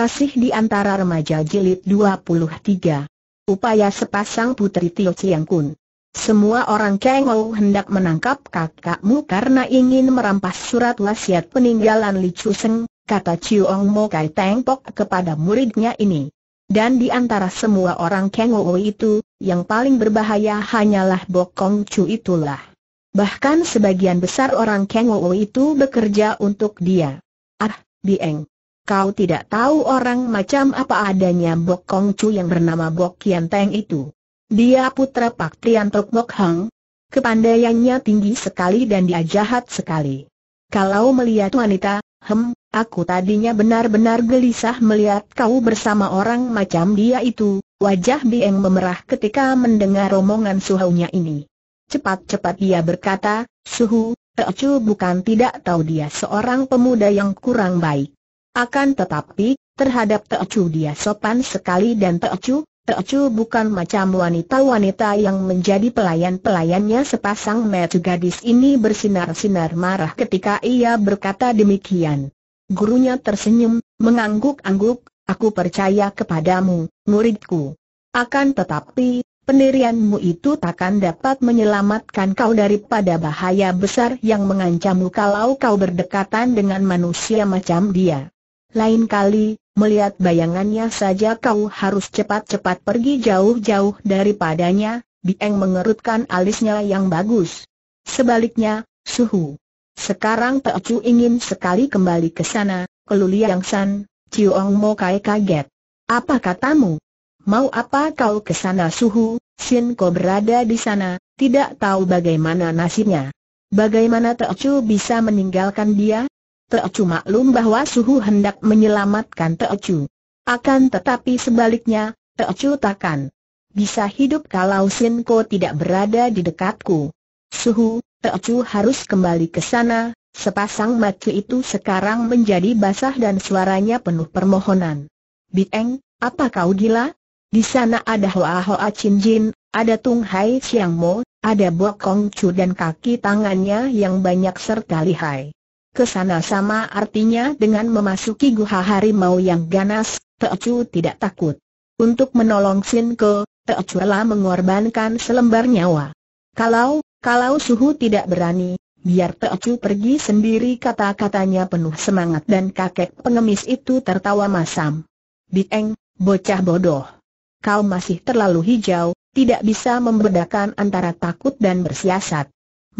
Kasih di antara remaja jilid 23. Upaya sepasang putri Tio Chiang Kun. Semua orang Kengou hendak menangkap kakakmu karena ingin merampas surat wasiat peninggalan Li Chu Seng, kata Ong Mo Kai Teng Pok kepada muridnya ini. Dan di antara semua orang Kengou itu, yang paling berbahaya hanyalah Bokong Chu itulah. Bahkan sebagian besar orang Kengou itu bekerja untuk dia. Ah, Bieng. Kau tidak tahu orang macam apa adanya Bok Kong Chu yang bernama Bok Kian Teng itu. Dia putra Pak Tian Tok Bok Hang. Kepandaiannya tinggi sekali dan dia jahat sekali. Kalau melihat wanita, hem, aku tadinya benar-benar gelisah melihat kau bersama orang macam dia itu. Wajah Bieng memerah ketika mendengar omongan suhunya ini. Cepat-cepat dia berkata, Suhu, Ecu bukan tidak tahu dia seorang pemuda yang kurang baik. Akan tetapi, terhadap Teocu dia sopan sekali dan Teocu, Teocu bukan macam wanita-wanita yang menjadi pelayan-pelayannya sepasang metu gadis ini bersinar-sinar marah ketika ia berkata demikian. Gurunya tersenyum, mengangguk-angguk, aku percaya kepadamu, muridku. Akan tetapi, pendirianmu itu takkan dapat menyelamatkan kau daripada bahaya besar yang mengancammu kalau kau berdekatan dengan manusia macam dia. Lain kali, melihat bayangannya saja kau harus cepat-cepat pergi jauh-jauh daripadanya, Bieng mengerutkan alisnya yang bagus. Sebaliknya, suhu. Sekarang Pecu ingin sekali kembali ke sana, keluliang san, Ciong Mo Kai kaget. Apa katamu? Mau apa kau ke sana suhu, Sin Ko berada di sana, tidak tahu bagaimana nasibnya. Bagaimana Teocu bisa meninggalkan dia? Teocu maklum bahwa suhu hendak menyelamatkan Teocu. Akan tetapi sebaliknya, Teocu takkan bisa hidup kalau Sinko tidak berada di dekatku. Suhu, Teocu harus kembali ke sana, sepasang mata itu sekarang menjadi basah dan suaranya penuh permohonan. Bieng, apa kau gila? Di sana ada Hoa Hoa Chin Jin, ada Tung Hai Siang Mo, ada Bo Kong Chu dan kaki tangannya yang banyak serta lihai. Kesana sama artinya dengan memasuki guha harimau yang ganas, Teocu tidak takut. Untuk menolong Sin Ke, Teocu rela mengorbankan selembar nyawa. Kalau, kalau Suhu tidak berani, biar Teocu pergi sendiri kata-katanya penuh semangat dan kakek pengemis itu tertawa masam. Bieng, bocah bodoh. Kau masih terlalu hijau, tidak bisa membedakan antara takut dan bersiasat.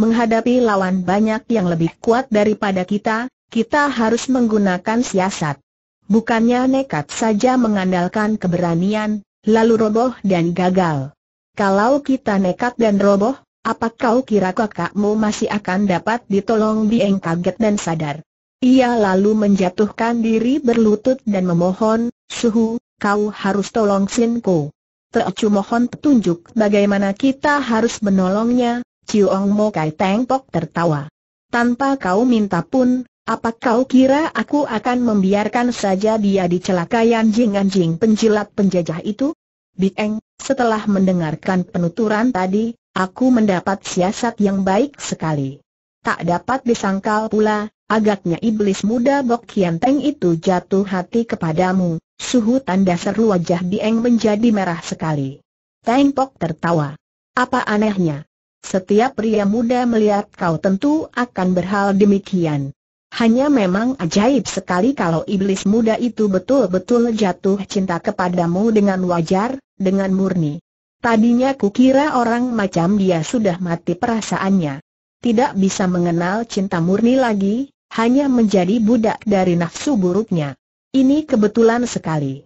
Menghadapi lawan banyak yang lebih kuat daripada kita, kita harus menggunakan siasat. Bukannya nekat saja mengandalkan keberanian, lalu roboh dan gagal. Kalau kita nekat dan roboh, apa kau kira kakakmu masih akan dapat ditolong Bieng kaget dan sadar? Ia lalu menjatuhkan diri berlutut dan memohon, Suhu, kau harus tolong Sinko. Teocu mohon petunjuk bagaimana kita harus menolongnya, Chiong Mo Kai Teng Pok tertawa. Tanpa kau minta pun, apa kau kira aku akan membiarkan saja dia dicelakai anjing-anjing penjilat penjajah itu? Bieng, setelah mendengarkan penuturan tadi, aku mendapat siasat yang baik sekali. Tak dapat disangkal pula, agaknya iblis muda Bok Kian Teng itu jatuh hati kepadamu, suhu tanda seru wajah Bieng menjadi merah sekali. Teng Pok tertawa. Apa anehnya? Setiap pria muda melihat kau tentu akan berhal demikian. Hanya memang ajaib sekali kalau iblis muda itu betul-betul jatuh cinta kepadamu dengan wajar, dengan murni. Tadinya kukira orang macam dia sudah mati perasaannya. Tidak bisa mengenal cinta murni lagi, hanya menjadi budak dari nafsu buruknya. Ini kebetulan sekali.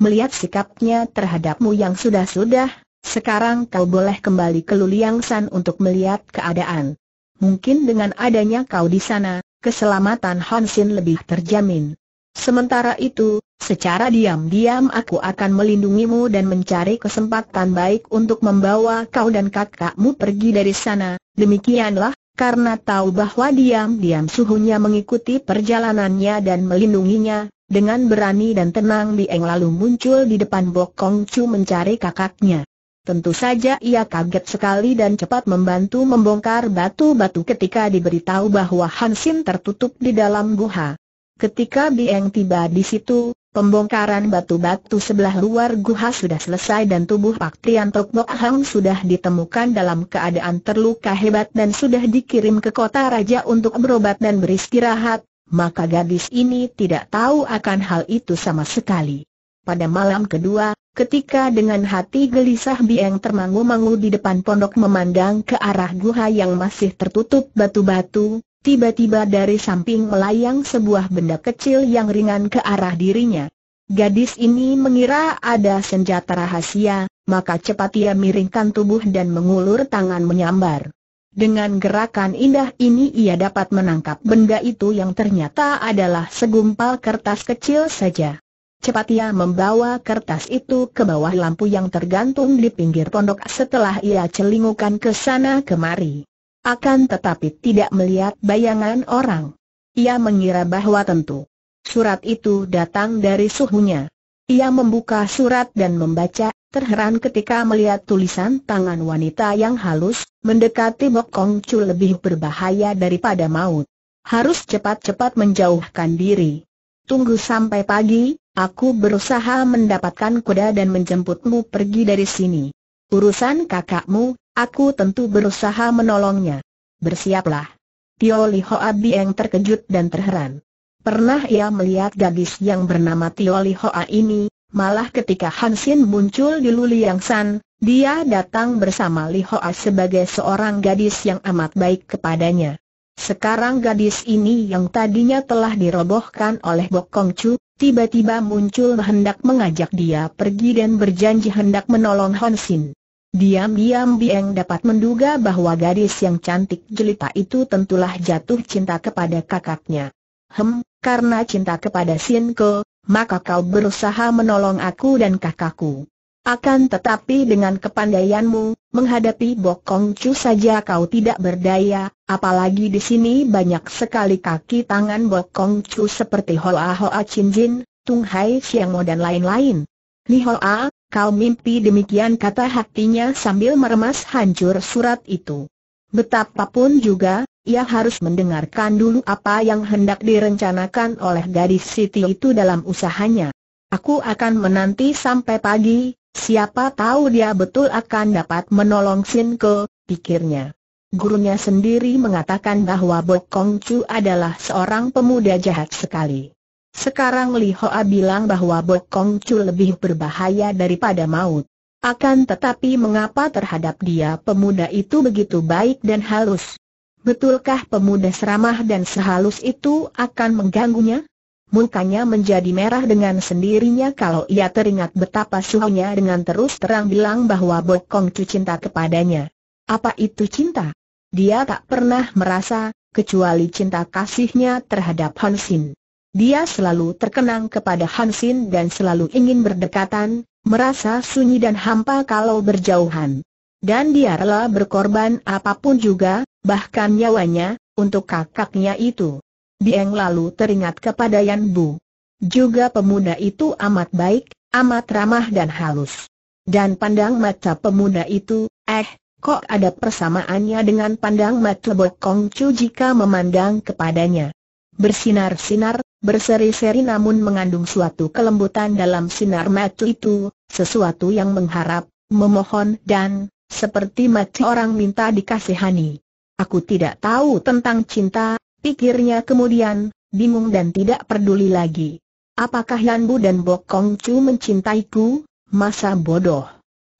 Melihat sikapnya terhadapmu yang sudah-sudah, sekarang kau boleh kembali ke Luliang San untuk melihat keadaan. Mungkin dengan adanya kau di sana, keselamatan Hansin lebih terjamin. Sementara itu, secara diam-diam aku akan melindungimu dan mencari kesempatan baik untuk membawa kau dan kakakmu pergi dari sana. Demikianlah, karena tahu bahwa diam-diam suhunya mengikuti perjalanannya dan melindunginya, dengan berani dan tenang Dieng lalu muncul di depan Bokong Chu mencari kakaknya. Tentu saja ia kaget sekali dan cepat membantu membongkar batu-batu ketika diberitahu bahwa Hansin tertutup di dalam guha. Ketika Bieng tiba di situ, pembongkaran batu-batu sebelah luar guha sudah selesai dan tubuh Pak Tian Tok Bok Hang sudah ditemukan dalam keadaan terluka hebat dan sudah dikirim ke kota raja untuk berobat dan beristirahat, maka gadis ini tidak tahu akan hal itu sama sekali. Pada malam kedua, Ketika dengan hati gelisah Bieng termangu-mangu di depan pondok memandang ke arah guha yang masih tertutup batu-batu, tiba-tiba dari samping melayang sebuah benda kecil yang ringan ke arah dirinya. Gadis ini mengira ada senjata rahasia, maka cepat ia miringkan tubuh dan mengulur tangan menyambar. Dengan gerakan indah ini ia dapat menangkap benda itu yang ternyata adalah segumpal kertas kecil saja. Cepat ia membawa kertas itu ke bawah lampu yang tergantung di pinggir pondok setelah ia celingukan ke sana kemari. Akan tetapi tidak melihat bayangan orang. Ia mengira bahwa tentu surat itu datang dari suhunya. Ia membuka surat dan membaca, terheran ketika melihat tulisan tangan wanita yang halus, mendekati Bok Kong lebih berbahaya daripada maut. Harus cepat-cepat menjauhkan diri. Tunggu sampai pagi, Aku berusaha mendapatkan kuda dan menjemputmu pergi dari sini. Urusan kakakmu, aku tentu berusaha menolongnya. Bersiaplah. Tio Li Hoa Bieng terkejut dan terheran. Pernah ia melihat gadis yang bernama Tio Li Hoa ini, malah ketika Hansin muncul di Luliang San, dia datang bersama Li Hoa sebagai seorang gadis yang amat baik kepadanya. Sekarang gadis ini yang tadinya telah dirobohkan oleh Kong Chu, tiba-tiba muncul hendak mengajak dia pergi dan berjanji hendak menolong Hon Sin. Diam-diam Bieng dapat menduga bahwa gadis yang cantik jelita itu tentulah jatuh cinta kepada kakaknya. Hem, karena cinta kepada Sin Ke, maka kau berusaha menolong aku dan kakakku. Akan tetapi dengan kepandaianmu, menghadapi Bokong Chu saja kau tidak berdaya, apalagi di sini banyak sekali kaki tangan Bokong Chu seperti Hoa Hoa Chin Jin, Tung Hai Siang Mo dan lain-lain. Ni Hoa, kau mimpi demikian kata hatinya sambil meremas hancur surat itu. Betapapun juga, ia harus mendengarkan dulu apa yang hendak direncanakan oleh gadis Siti itu dalam usahanya. Aku akan menanti sampai pagi, siapa tahu dia betul akan dapat menolong Sin Ke, pikirnya. Gurunya sendiri mengatakan bahwa Bok Kong Chu adalah seorang pemuda jahat sekali. Sekarang Li Hoa bilang bahwa Bok Kong Chu lebih berbahaya daripada maut. Akan tetapi mengapa terhadap dia pemuda itu begitu baik dan halus? Betulkah pemuda seramah dan sehalus itu akan mengganggunya? Mukanya menjadi merah dengan sendirinya kalau ia teringat betapa suhunya dengan terus terang bilang bahwa Bokong Chu cinta kepadanya. Apa itu cinta? Dia tak pernah merasa, kecuali cinta kasihnya terhadap Hansin. Dia selalu terkenang kepada Hansin dan selalu ingin berdekatan, merasa sunyi dan hampa kalau berjauhan. Dan dia rela berkorban apapun juga, bahkan nyawanya, untuk kakaknya itu. Dieng lalu teringat kepada Yan Bu. Juga pemuda itu amat baik, amat ramah dan halus. Dan pandang mata pemuda itu, eh, kok ada persamaannya dengan pandang mata Kong Chu jika memandang kepadanya. Bersinar-sinar, berseri-seri namun mengandung suatu kelembutan dalam sinar mata itu, sesuatu yang mengharap, memohon dan, seperti mata orang minta dikasihani. Aku tidak tahu tentang cinta, Pikirnya kemudian, bingung dan tidak peduli lagi. Apakah Yanbu dan Bok Kong Chu mencintaiku? Masa bodoh.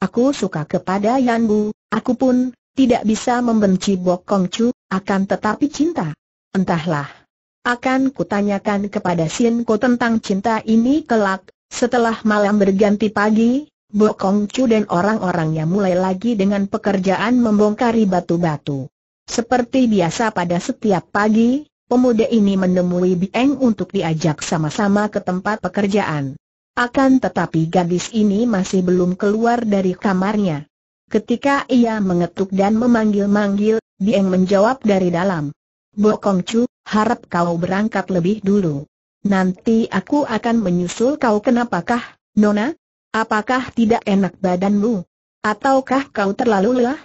Aku suka kepada Yanbu, aku pun tidak bisa membenci Bok Kong Chu, akan tetapi cinta. Entahlah. Akan kutanyakan kepada Sin Ko tentang cinta ini kelak, setelah malam berganti pagi, Bok Kong Chu dan orang-orangnya mulai lagi dengan pekerjaan membongkari batu-batu. Seperti biasa pada setiap pagi, pemuda ini menemui Bieng untuk diajak sama-sama ke tempat pekerjaan. Akan tetapi gadis ini masih belum keluar dari kamarnya. Ketika ia mengetuk dan memanggil-manggil, Bieng menjawab dari dalam. Bokong Chu, harap kau berangkat lebih dulu. Nanti aku akan menyusul kau kenapakah, Nona? Apakah tidak enak badanmu? Ataukah kau terlalu lelah?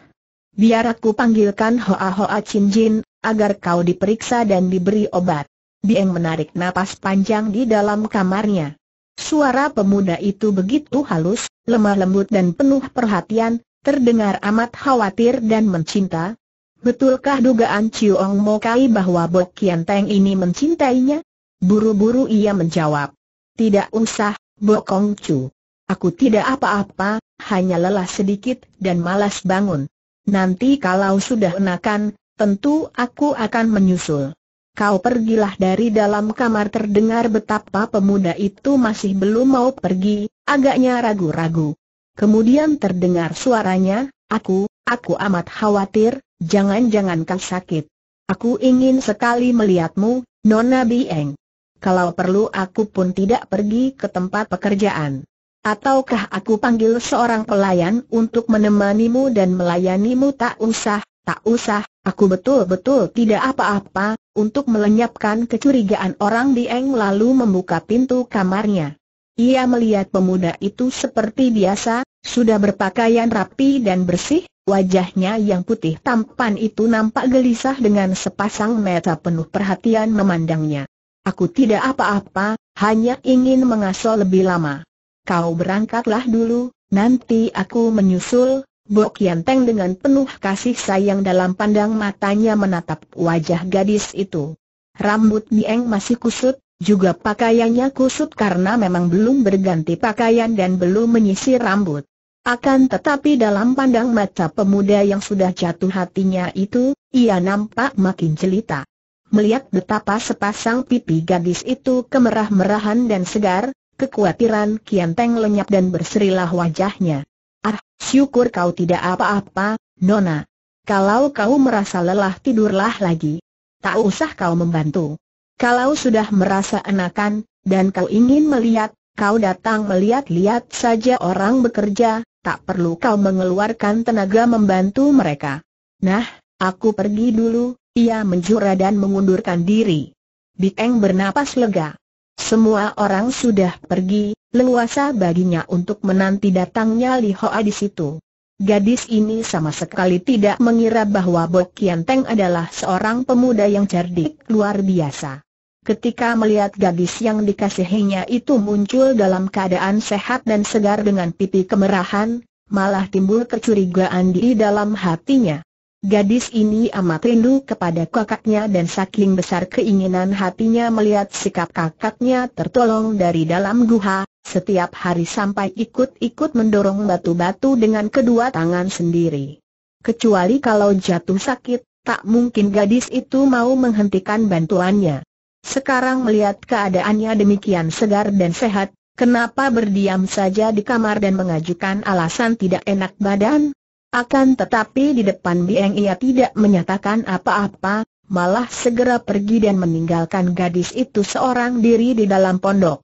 Biar aku panggilkan Hoa Hoa Chin Jin, agar kau diperiksa dan diberi obat. Dieng menarik napas panjang di dalam kamarnya. Suara pemuda itu begitu halus, lemah lembut dan penuh perhatian, terdengar amat khawatir dan mencinta. Betulkah dugaan Chiong Mo Kai bahwa Bo Kian Teng ini mencintainya? Buru-buru ia menjawab. Tidak usah, Bo Kong Chu. Aku tidak apa-apa, hanya lelah sedikit dan malas bangun nanti kalau sudah enakan, tentu aku akan menyusul. Kau pergilah dari dalam kamar terdengar betapa pemuda itu masih belum mau pergi, agaknya ragu-ragu. Kemudian terdengar suaranya, aku, aku amat khawatir, jangan-jangan kau sakit. Aku ingin sekali melihatmu, Nona Bieng. Kalau perlu aku pun tidak pergi ke tempat pekerjaan. Ataukah aku panggil seorang pelayan untuk menemanimu dan melayanimu tak usah, tak usah, aku betul-betul tidak apa-apa, untuk melenyapkan kecurigaan orang Dieng lalu membuka pintu kamarnya. Ia melihat pemuda itu seperti biasa, sudah berpakaian rapi dan bersih, wajahnya yang putih tampan itu nampak gelisah dengan sepasang mata penuh perhatian memandangnya. Aku tidak apa-apa, hanya ingin mengasuh lebih lama kau berangkatlah dulu, nanti aku menyusul, Bo Kianteng dengan penuh kasih sayang dalam pandang matanya menatap wajah gadis itu. Rambut Nieng masih kusut, juga pakaiannya kusut karena memang belum berganti pakaian dan belum menyisir rambut. Akan tetapi dalam pandang mata pemuda yang sudah jatuh hatinya itu, ia nampak makin jelita. Melihat betapa sepasang pipi gadis itu kemerah-merahan dan segar, Kekuatiran Kian teng lenyap dan berserilah wajahnya. Ah, syukur kau tidak apa-apa, Nona. Kalau kau merasa lelah tidurlah lagi. Tak usah kau membantu. Kalau sudah merasa enakan, dan kau ingin melihat, kau datang melihat-lihat saja orang bekerja, tak perlu kau mengeluarkan tenaga membantu mereka. Nah, aku pergi dulu, ia menjura dan mengundurkan diri. Bieng bernapas lega. Semua orang sudah pergi, leluasa baginya untuk menanti datangnya Li Hoa di situ. Gadis ini sama sekali tidak mengira bahwa Bo Kian Teng adalah seorang pemuda yang cerdik luar biasa. Ketika melihat gadis yang dikasihinya itu muncul dalam keadaan sehat dan segar dengan pipi kemerahan, malah timbul kecurigaan di dalam hatinya. Gadis ini amat rindu kepada kakaknya dan saking besar keinginan hatinya melihat sikap kakaknya tertolong dari dalam guha, setiap hari sampai ikut-ikut mendorong batu-batu dengan kedua tangan sendiri. Kecuali kalau jatuh sakit, tak mungkin gadis itu mau menghentikan bantuannya. Sekarang melihat keadaannya demikian segar dan sehat, kenapa berdiam saja di kamar dan mengajukan alasan tidak enak badan? Akan tetapi di depan Bieng ia tidak menyatakan apa-apa, malah segera pergi dan meninggalkan gadis itu seorang diri di dalam pondok.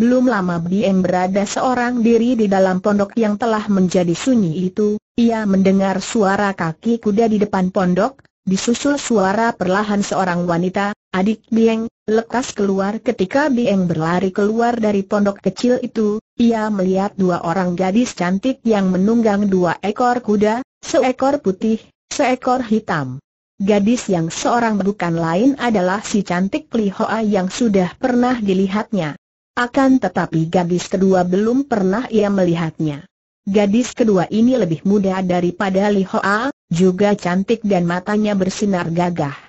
Belum lama Bieng berada seorang diri di dalam pondok yang telah menjadi sunyi itu, ia mendengar suara kaki kuda di depan pondok, disusul suara perlahan seorang wanita, Adik Bieng, lekas keluar ketika Bieng berlari keluar dari pondok kecil itu, ia melihat dua orang gadis cantik yang menunggang dua ekor kuda, seekor putih, seekor hitam. Gadis yang seorang bukan lain adalah si cantik Li Hoa yang sudah pernah dilihatnya. Akan tetapi gadis kedua belum pernah ia melihatnya. Gadis kedua ini lebih muda daripada Li Hoa, juga cantik dan matanya bersinar gagah.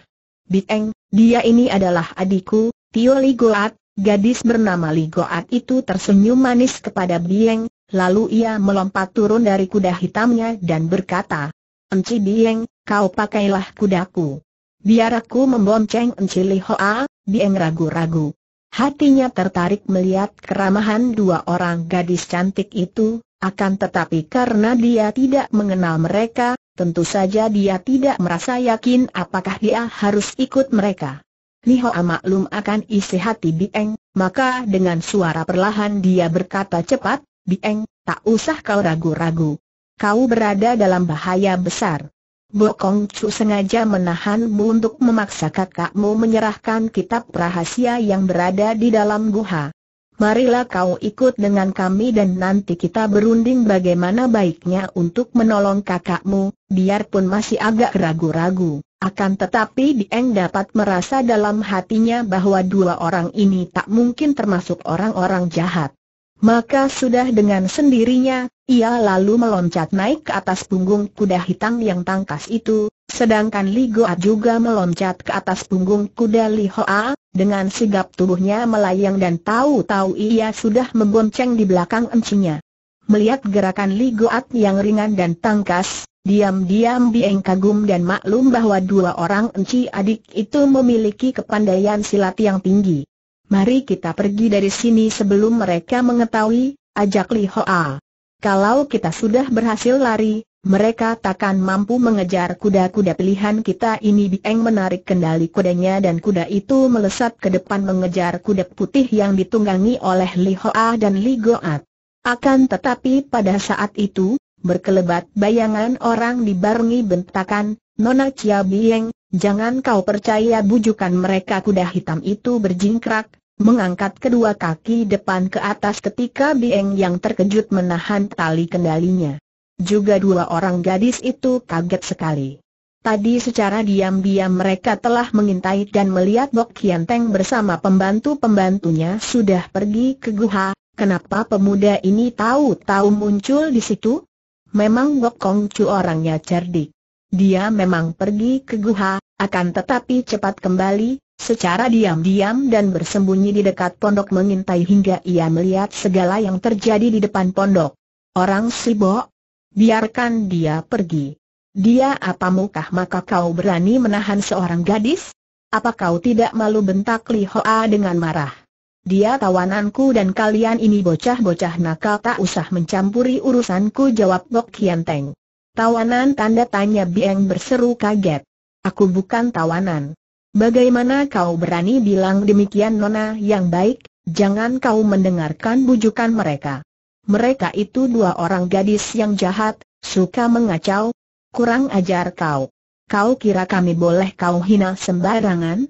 Bieng, dia ini adalah adikku, Tio Ligoat, gadis bernama Ligoat itu tersenyum manis kepada Bieng, lalu ia melompat turun dari kuda hitamnya dan berkata, Enci Bieng, kau pakailah kudaku. Biar aku membonceng Enci Lihoa, Bieng ragu-ragu. Hatinya tertarik melihat keramahan dua orang gadis cantik itu, akan tetapi karena dia tidak mengenal mereka, Tentu saja dia tidak merasa yakin apakah dia harus ikut mereka. Lihoa maklum akan isi hati Bieng, maka dengan suara perlahan dia berkata cepat, Bieng, tak usah kau ragu-ragu. Kau berada dalam bahaya besar. Bokong Chu sengaja menahanmu untuk memaksa kakakmu menyerahkan kitab rahasia yang berada di dalam guha. Marilah kau ikut dengan kami dan nanti kita berunding bagaimana baiknya untuk menolong kakakmu, biarpun masih agak ragu-ragu. Akan tetapi Dieng dapat merasa dalam hatinya bahwa dua orang ini tak mungkin termasuk orang-orang jahat. Maka sudah dengan sendirinya, ia lalu meloncat naik ke atas punggung kuda hitam yang tangkas itu, sedangkan Li Goat juga meloncat ke atas punggung kuda Li Hoa, dengan sigap tubuhnya melayang dan tahu-tahu ia sudah membonceng di belakang encinya. Melihat gerakan Li Goat yang ringan dan tangkas, diam-diam Bieng kagum dan maklum bahwa dua orang enci adik itu memiliki kepandaian silat yang tinggi. Mari kita pergi dari sini sebelum mereka mengetahui, ajak Li Hoa. Kalau kita sudah berhasil lari, mereka takkan mampu mengejar kuda-kuda pilihan kita ini Bieng menarik kendali kudanya dan kuda itu melesat ke depan mengejar kuda putih yang ditunggangi oleh Li Hoa dan Li Goat. Akan tetapi pada saat itu, berkelebat bayangan orang dibarengi bentakan, Nona Chia Bieng, Jangan kau percaya bujukan mereka kuda hitam itu berjingkrak, mengangkat kedua kaki depan ke atas ketika Bieng yang terkejut menahan tali kendalinya. Juga dua orang gadis itu kaget sekali. Tadi secara diam-diam mereka telah mengintai dan melihat Bok Kian Teng bersama pembantu-pembantunya sudah pergi ke guha. Kenapa pemuda ini tahu-tahu muncul di situ? Memang Bok Kong Chu orangnya cerdik. Dia memang pergi ke guha, akan tetapi cepat kembali, secara diam-diam dan bersembunyi di dekat pondok mengintai hingga ia melihat segala yang terjadi di depan pondok. Orang sibuk, biarkan dia pergi. Dia apa mukah maka kau berani menahan seorang gadis? Apa kau tidak malu bentak Li Hoa dengan marah? Dia tawananku dan kalian ini bocah-bocah nakal tak usah mencampuri urusanku jawab Gok Kian Teng. Tawanan tanda tanya Bieng berseru kaget. Aku bukan tawanan. Bagaimana kau berani bilang demikian Nona yang baik, jangan kau mendengarkan bujukan mereka. Mereka itu dua orang gadis yang jahat, suka mengacau. Kurang ajar kau. Kau kira kami boleh kau hina sembarangan?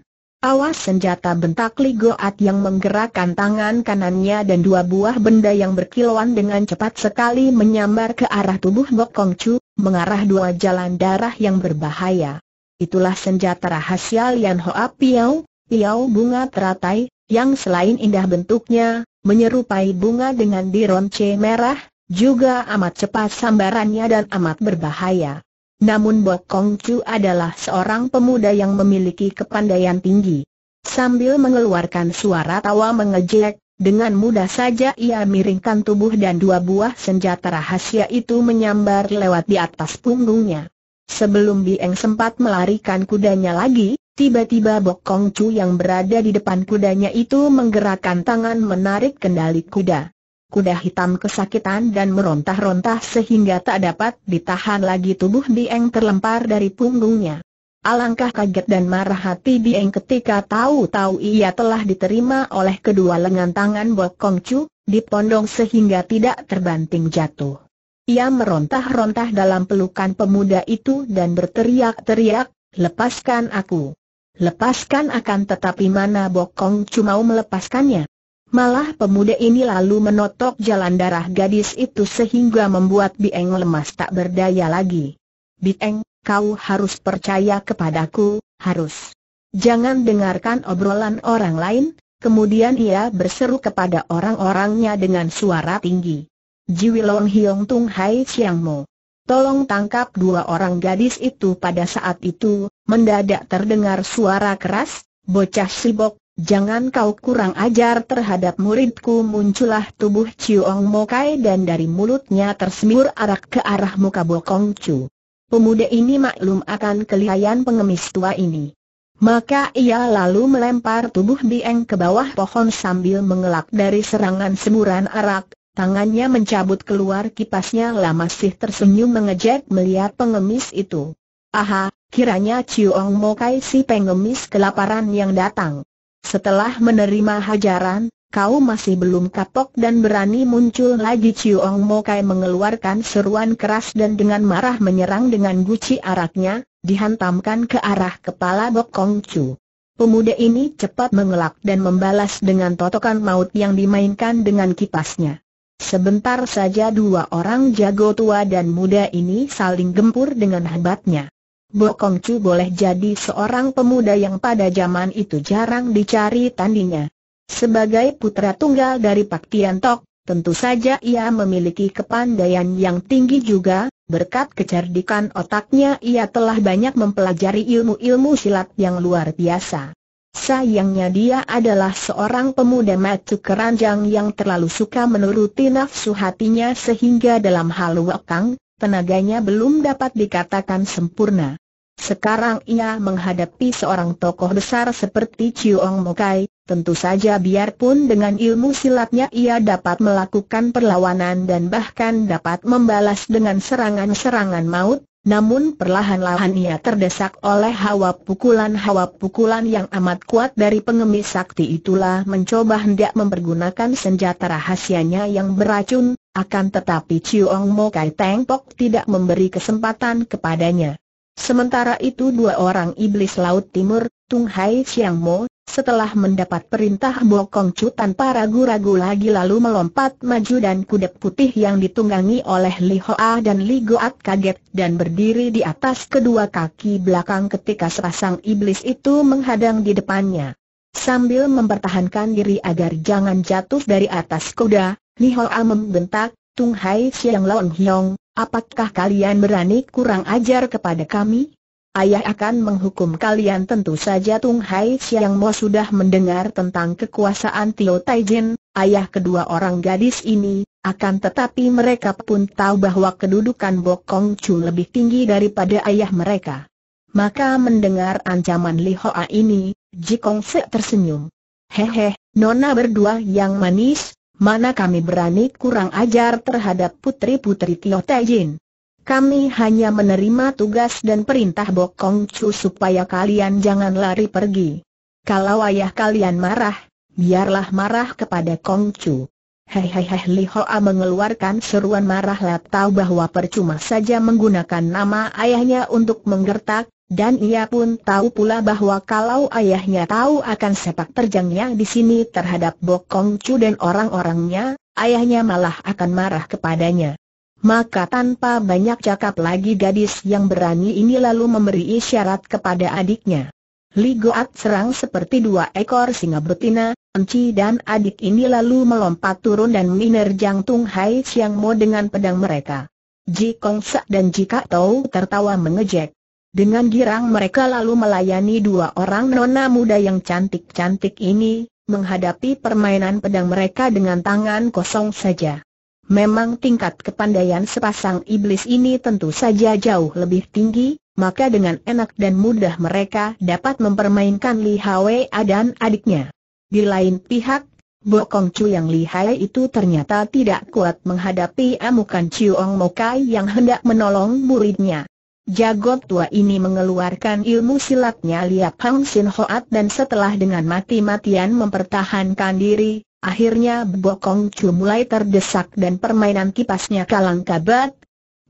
Awas senjata bentak Li Goat yang menggerakkan tangan kanannya dan dua buah benda yang berkilauan dengan cepat sekali menyambar ke arah tubuh Bok Kong Chu, mengarah dua jalan darah yang berbahaya. Itulah senjata rahasia Lian Hoa Piau, Piau bunga teratai, yang selain indah bentuknya, menyerupai bunga dengan dironce merah, juga amat cepat sambarannya dan amat berbahaya. Namun Bok Kong Chu adalah seorang pemuda yang memiliki kepandaian tinggi. Sambil mengeluarkan suara tawa mengejek, dengan mudah saja ia miringkan tubuh dan dua buah senjata rahasia itu menyambar lewat di atas punggungnya. Sebelum Bieng sempat melarikan kudanya lagi, tiba-tiba Bok Kong Chu yang berada di depan kudanya itu menggerakkan tangan menarik kendali kuda kuda hitam kesakitan dan merontah-rontah sehingga tak dapat ditahan lagi tubuh Dieng terlempar dari punggungnya. Alangkah kaget dan marah hati Dieng ketika tahu-tahu ia telah diterima oleh kedua lengan tangan Bok Kong Chu, dipondong sehingga tidak terbanting jatuh. Ia merontah-rontah dalam pelukan pemuda itu dan berteriak-teriak, lepaskan aku. Lepaskan akan tetapi mana Bok Kong Chu mau melepaskannya. Malah pemuda ini lalu menotok jalan darah gadis itu sehingga membuat Bieng lemas tak berdaya lagi. Bieng, kau harus percaya kepadaku, harus. Jangan dengarkan obrolan orang lain, kemudian ia berseru kepada orang-orangnya dengan suara tinggi. Jiwilong Hiong Tung Hai Siang Mo. Tolong tangkap dua orang gadis itu pada saat itu, mendadak terdengar suara keras, bocah sibok, Jangan kau kurang ajar terhadap muridku muncullah tubuh Chiong Mokai dan dari mulutnya tersemur arak ke arah muka Bokong Chu. Pemuda ini maklum akan kelihayan pengemis tua ini. Maka ia lalu melempar tubuh Bieng ke bawah pohon sambil mengelak dari serangan semburan arak, tangannya mencabut keluar kipasnya lah masih tersenyum mengejek melihat pengemis itu. Aha, kiranya Chiong Mokai si pengemis kelaparan yang datang. Setelah menerima hajaran, kau masih belum kapok dan berani muncul lagi Ciuong Mo Kai mengeluarkan seruan keras dan dengan marah menyerang dengan guci araknya, dihantamkan ke arah kepala Bok Kong Chu. Pemuda ini cepat mengelak dan membalas dengan totokan maut yang dimainkan dengan kipasnya. Sebentar saja dua orang jago tua dan muda ini saling gempur dengan hebatnya. Bokom Chu boleh jadi seorang pemuda yang pada zaman itu jarang dicari tandingnya. Sebagai putra tunggal dari Pak Tian Tok, tentu saja ia memiliki kepandaian yang tinggi juga, berkat kecerdikan otaknya ia telah banyak mempelajari ilmu-ilmu silat yang luar biasa. Sayangnya dia adalah seorang pemuda matu keranjang yang terlalu suka menuruti nafsu hatinya sehingga dalam hal wakang, tenaganya belum dapat dikatakan sempurna. Sekarang ia menghadapi seorang tokoh besar seperti Chiong Mokai, tentu saja biarpun dengan ilmu silatnya ia dapat melakukan perlawanan dan bahkan dapat membalas dengan serangan-serangan maut, namun perlahan-lahan ia terdesak oleh hawa pukulan-hawa pukulan yang amat kuat dari pengemis sakti itulah mencoba hendak mempergunakan senjata rahasianya yang beracun, akan tetapi Chiong Mo Kai Teng Pok tidak memberi kesempatan kepadanya. Sementara itu dua orang iblis Laut Timur, Tung Hai Chiang Mo, setelah mendapat perintah Kong Chu tanpa ragu-ragu lagi lalu melompat maju dan kuda putih yang ditunggangi oleh Li Hoa dan Li Goat kaget dan berdiri di atas kedua kaki belakang ketika sepasang iblis itu menghadang di depannya. Sambil mempertahankan diri agar jangan jatuh dari atas kuda, Li Hoa membentak, Tung Hai Siang Long Hiong, apakah kalian berani kurang ajar kepada kami? Ayah akan menghukum kalian tentu saja Tung Hai Siang Mo sudah mendengar tentang kekuasaan Tio Tai Jin, ayah kedua orang gadis ini, akan tetapi mereka pun tahu bahwa kedudukan Bokong Chu lebih tinggi daripada ayah mereka. Maka mendengar ancaman Li Hoa ini, Jikong Se tersenyum. Hehe, nona berdua yang manis, mana kami berani kurang ajar terhadap putri-putri Tio Jin? Kami hanya menerima tugas dan perintah Bokong Chu supaya kalian jangan lari pergi. Kalau ayah kalian marah, biarlah marah kepada Kong Chu. hei, Li Hoa mengeluarkan seruan marah lah tahu bahwa percuma saja menggunakan nama ayahnya untuk menggertak, dan ia pun tahu pula bahwa kalau ayahnya tahu akan sepak terjangnya di sini terhadap Bokong Chu dan orang-orangnya, ayahnya malah akan marah kepadanya. Maka tanpa banyak cakap lagi gadis yang berani ini lalu memberi isyarat kepada adiknya. Li Goat serang seperti dua ekor singa betina, Enci dan adik ini lalu melompat turun dan menerjang Tung Hai Siang Mo dengan pedang mereka. Ji Kong Sa dan Ji Kak Tau tertawa mengejek. Dengan girang mereka lalu melayani dua orang nona muda yang cantik-cantik ini, menghadapi permainan pedang mereka dengan tangan kosong saja. Memang tingkat kepandaian sepasang iblis ini tentu saja jauh lebih tinggi, maka dengan enak dan mudah mereka dapat mempermainkan Li Hwa dan adiknya. Di lain pihak, Bokong Chu yang lihai itu ternyata tidak kuat menghadapi amukan Chiu Ong Mokai yang hendak menolong muridnya. Jago tua ini mengeluarkan ilmu silatnya Liap Hang Sin Hoat dan setelah dengan mati-matian mempertahankan diri, akhirnya Bokong Chu mulai terdesak dan permainan kipasnya kalang kabat.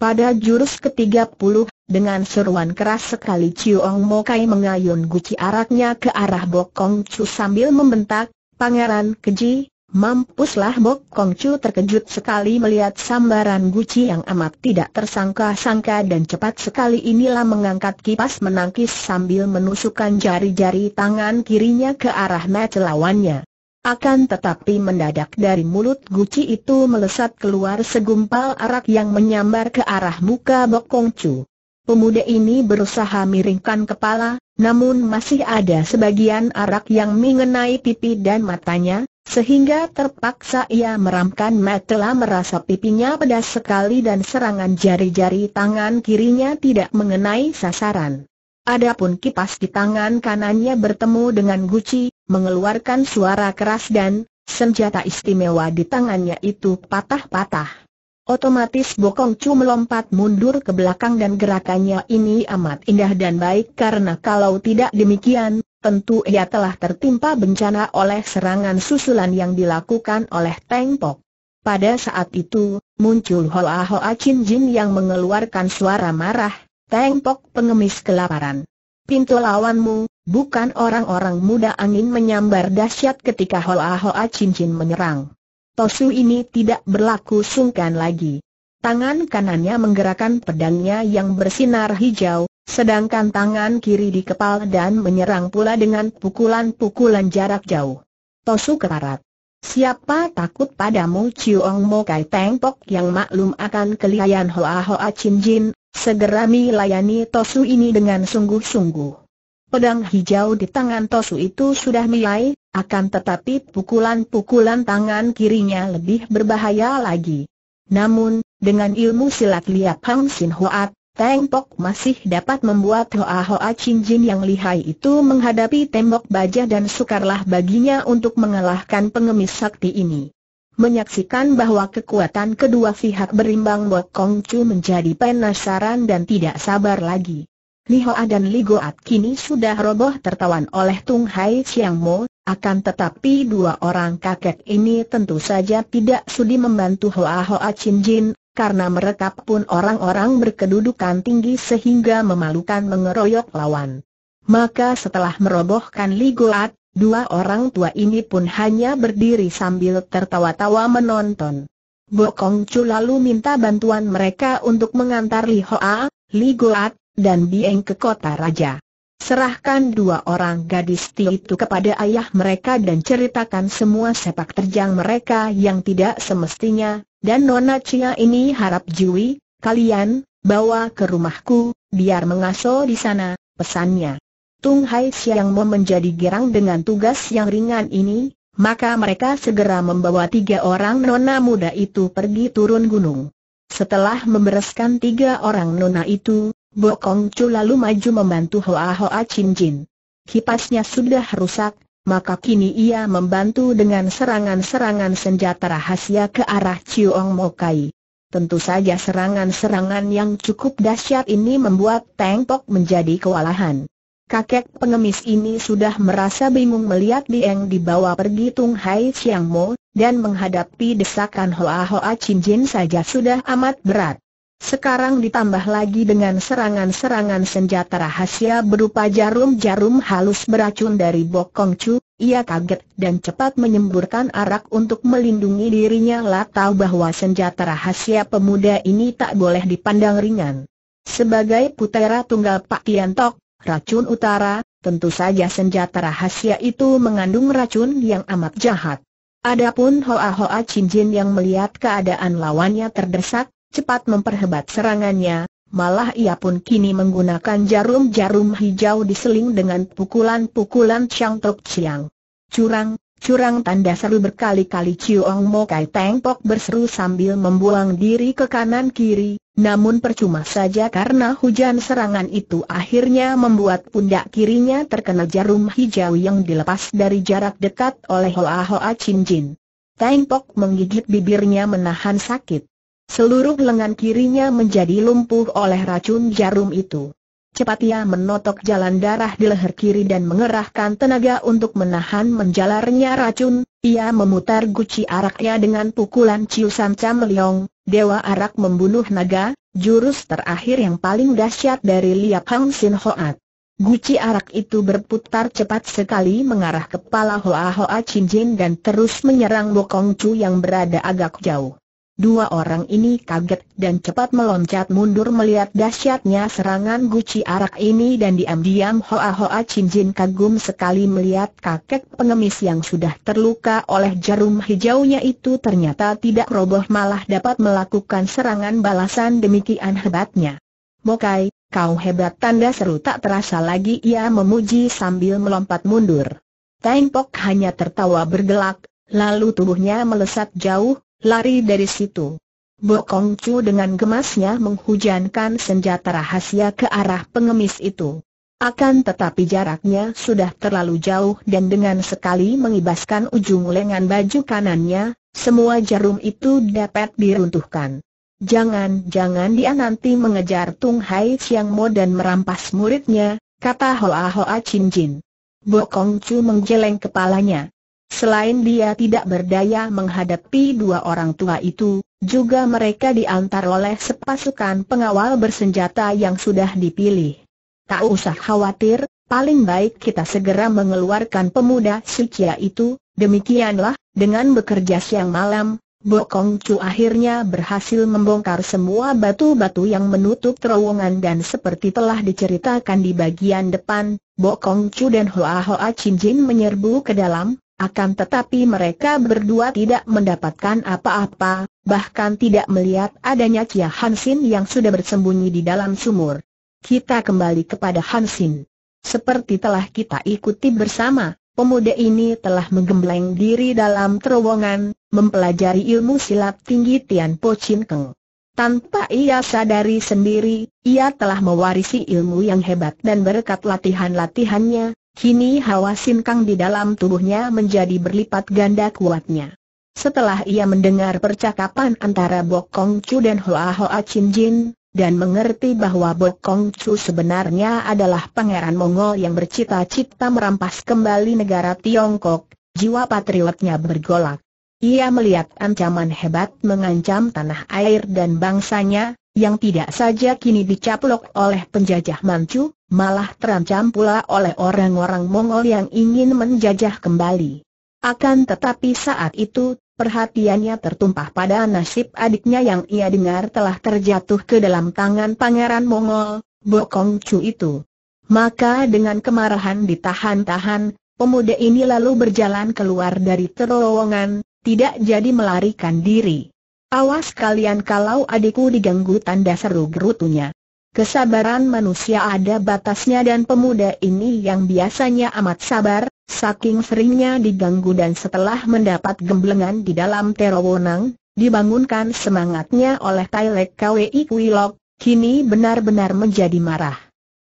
Pada jurus ke-30, dengan seruan keras sekali Chiong Mokai mengayun guci araknya ke arah Bokong Chu sambil membentak, Pangeran Keji, Mampuslah Bok Kongcu terkejut sekali melihat sambaran guci yang amat tidak tersangka-sangka dan cepat sekali inilah mengangkat kipas menangkis sambil menusukkan jari-jari tangan kirinya ke arah mata lawannya. Akan tetapi mendadak dari mulut guci itu melesat keluar segumpal arak yang menyambar ke arah muka Bok Kongcu. Pemuda ini berusaha miringkan kepala, namun masih ada sebagian arak yang mengenai pipi dan matanya, sehingga terpaksa ia meramkan telah merasa pipinya pedas sekali dan serangan jari-jari tangan kirinya tidak mengenai sasaran. Adapun kipas di tangan kanannya bertemu dengan guci, mengeluarkan suara keras dan senjata istimewa di tangannya itu patah-patah. Otomatis Bokong Chu melompat mundur ke belakang dan gerakannya ini amat indah dan baik karena kalau tidak demikian, tentu ia telah tertimpa bencana oleh serangan susulan yang dilakukan oleh Teng Pok. Pada saat itu, muncul Hoa Hoa Chin Jin yang mengeluarkan suara marah, Teng Pok pengemis kelaparan. Pintu lawanmu, bukan orang-orang muda angin menyambar dahsyat ketika Hoa Hoa Chin Jin menyerang. Tosu ini tidak berlaku sungkan lagi. Tangan kanannya menggerakkan pedangnya yang bersinar hijau, sedangkan tangan kiri dikepal dan menyerang pula dengan pukulan-pukulan jarak jauh. Tosu kekarat. Siapa takut padamu Chiong Mo Kai Teng Pok yang maklum akan kelihayan Hoa Hoa Chin Jin, segera melayani Tosu ini dengan sungguh-sungguh. Pedang hijau di tangan Tosu itu sudah milai, akan tetapi pukulan-pukulan tangan kirinya lebih berbahaya lagi. Namun, dengan ilmu silat Liap Hang Sin Hoat, Teng Pok masih dapat membuat Hoa Hoa Chin Jin yang lihai itu menghadapi tembok baja dan sukarlah baginya untuk mengalahkan pengemis sakti ini. Menyaksikan bahwa kekuatan kedua pihak berimbang Bok Kong Chu menjadi penasaran dan tidak sabar lagi. Li Hoa dan Li Goat kini sudah roboh tertawan oleh Tung Hai Chiang Mo, akan tetapi dua orang kakek ini tentu saja tidak sudi membantu Hoa Hoa Chin Jin, karena mereka pun orang-orang berkedudukan tinggi sehingga memalukan mengeroyok lawan. Maka setelah merobohkan Ligoat, dua orang tua ini pun hanya berdiri sambil tertawa-tawa menonton. Bokong Chu lalu minta bantuan mereka untuk mengantar Li Hoa, Li Goat, dan Bieng ke kota raja. Serahkan dua orang gadis itu kepada ayah mereka dan ceritakan semua sepak terjang mereka yang tidak semestinya, dan Nona Cia ini harap Jui, kalian, bawa ke rumahku, biar mengasuh di sana, pesannya. Tung Hai Siang mau menjadi gerang dengan tugas yang ringan ini, maka mereka segera membawa tiga orang nona muda itu pergi turun gunung. Setelah membereskan tiga orang nona itu, Bokong Chu lalu maju membantu Hoa Hoa Chin Jin. Kipasnya sudah rusak, maka kini ia membantu dengan serangan-serangan senjata rahasia ke arah Chiong Mokai. Tentu saja serangan-serangan yang cukup dahsyat ini membuat Teng Pok menjadi kewalahan. Kakek pengemis ini sudah merasa bingung melihat Dieng dibawa pergi Tung Hai Siang Mo, dan menghadapi desakan Hoa Hoa Chin Jin saja sudah amat berat. Sekarang ditambah lagi dengan serangan-serangan senjata rahasia berupa jarum-jarum halus beracun dari Bokong Chu, ia kaget dan cepat menyemburkan arak untuk melindungi dirinya lah tahu bahwa senjata rahasia pemuda ini tak boleh dipandang ringan. Sebagai putera tunggal Pak Tian Tiantok, racun utara, tentu saja senjata rahasia itu mengandung racun yang amat jahat. Adapun Hoa Hoa Chin Jin yang melihat keadaan lawannya terdesak, cepat memperhebat serangannya, malah ia pun kini menggunakan jarum-jarum hijau diseling dengan pukulan-pukulan Chiang Tok Chiang. Curang, curang tanda seru berkali-kali Chiong Mo Kai Teng Pok berseru sambil membuang diri ke kanan-kiri, namun percuma saja karena hujan serangan itu akhirnya membuat pundak kirinya terkena jarum hijau yang dilepas dari jarak dekat oleh Hoa Hoa Chin Jin. Teng Pok menggigit bibirnya menahan sakit. Seluruh lengan kirinya menjadi lumpuh oleh racun jarum itu. Cepat ia menotok jalan darah di leher kiri dan mengerahkan tenaga untuk menahan menjalarnya racun. Ia memutar guci araknya dengan pukulan ciusan Cam Leong, Dewa Arak Membunuh Naga, jurus terakhir yang paling dahsyat dari Liap Hang Sin Hoat. Guci arak itu berputar cepat sekali mengarah kepala Hoa Hoa Chin Jin dan terus menyerang Bokong Chu yang berada agak jauh. Dua orang ini kaget dan cepat meloncat mundur melihat dahsyatnya serangan guci arak ini dan diam-diam Hoa Hoa Chin Jin kagum sekali melihat kakek pengemis yang sudah terluka oleh jarum hijaunya itu ternyata tidak roboh malah dapat melakukan serangan balasan demikian hebatnya. Mokai, kau hebat tanda seru tak terasa lagi ia memuji sambil melompat mundur. Tengpok hanya tertawa bergelak, lalu tubuhnya melesat jauh, Lari dari situ. Bokong Chu dengan gemasnya menghujankan senjata rahasia ke arah pengemis itu. Akan tetapi jaraknya sudah terlalu jauh dan dengan sekali mengibaskan ujung lengan baju kanannya, semua jarum itu dapat diruntuhkan. Jangan-jangan dia nanti mengejar Tung Hai siang Mo dan merampas muridnya, kata Hoa Hoa Chin Jin. Bokong Chu menggeleng kepalanya. Selain dia tidak berdaya menghadapi dua orang tua itu, juga mereka diantar oleh sepasukan pengawal bersenjata yang sudah dipilih. Tak usah khawatir, paling baik kita segera mengeluarkan pemuda sucia itu, demikianlah, dengan bekerja siang malam, Bokong Chu akhirnya berhasil membongkar semua batu-batu yang menutup terowongan dan seperti telah diceritakan di bagian depan, Bokong Chu dan Hoa Hoa Chin Jin menyerbu ke dalam, akan tetapi mereka berdua tidak mendapatkan apa-apa, bahkan tidak melihat adanya Kia Hansin yang sudah bersembunyi di dalam sumur. Kita kembali kepada Hansin. Seperti telah kita ikuti bersama, pemuda ini telah menggembleng diri dalam terowongan, mempelajari ilmu silat tinggi Tian Po Chin Keng. Tanpa ia sadari sendiri, ia telah mewarisi ilmu yang hebat dan berkat latihan-latihannya, Kini hawa sinkang di dalam tubuhnya menjadi berlipat ganda kuatnya. Setelah ia mendengar percakapan antara Bo Kong Chu dan Hoa Hoa Chin Jin, dan mengerti bahwa Bo Kong Chu sebenarnya adalah pangeran Mongol yang bercita-cita merampas kembali negara Tiongkok, jiwa patriotnya bergolak. Ia melihat ancaman hebat mengancam tanah air dan bangsanya, yang tidak saja kini dicaplok oleh penjajah Manchu, malah terancam pula oleh orang-orang Mongol yang ingin menjajah kembali. Akan tetapi saat itu, perhatiannya tertumpah pada nasib adiknya yang ia dengar telah terjatuh ke dalam tangan pangeran Mongol, Bokong Chu itu. Maka dengan kemarahan ditahan-tahan, pemuda ini lalu berjalan keluar dari terowongan, tidak jadi melarikan diri. Awas kalian kalau adikku diganggu tanda seru gerutunya. Kesabaran manusia ada batasnya dan pemuda ini yang biasanya amat sabar, saking seringnya diganggu dan setelah mendapat gemblengan di dalam terowongan, dibangunkan semangatnya oleh Tailek Kwi Kuilok, kini benar-benar menjadi marah.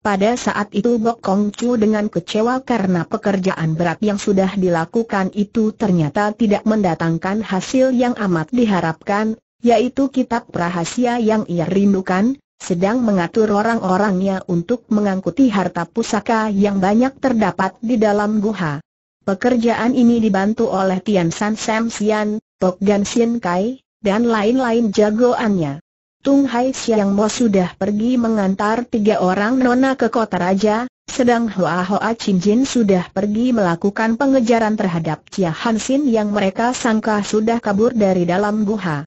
Pada saat itu Bok Kong Chu dengan kecewa karena pekerjaan berat yang sudah dilakukan itu ternyata tidak mendatangkan hasil yang amat diharapkan, yaitu kitab rahasia yang ia rindukan, sedang mengatur orang-orangnya untuk mengangkuti harta pusaka yang banyak terdapat di dalam guha. Pekerjaan ini dibantu oleh Tian San Sam Sian, Tok Gan Sien Kai, dan lain-lain jagoannya. Tung Hai Siang Mo sudah pergi mengantar tiga orang nona ke kota raja, sedang Hoa Hoa Chin Jin sudah pergi melakukan pengejaran terhadap Chia Han Sin yang mereka sangka sudah kabur dari dalam guha.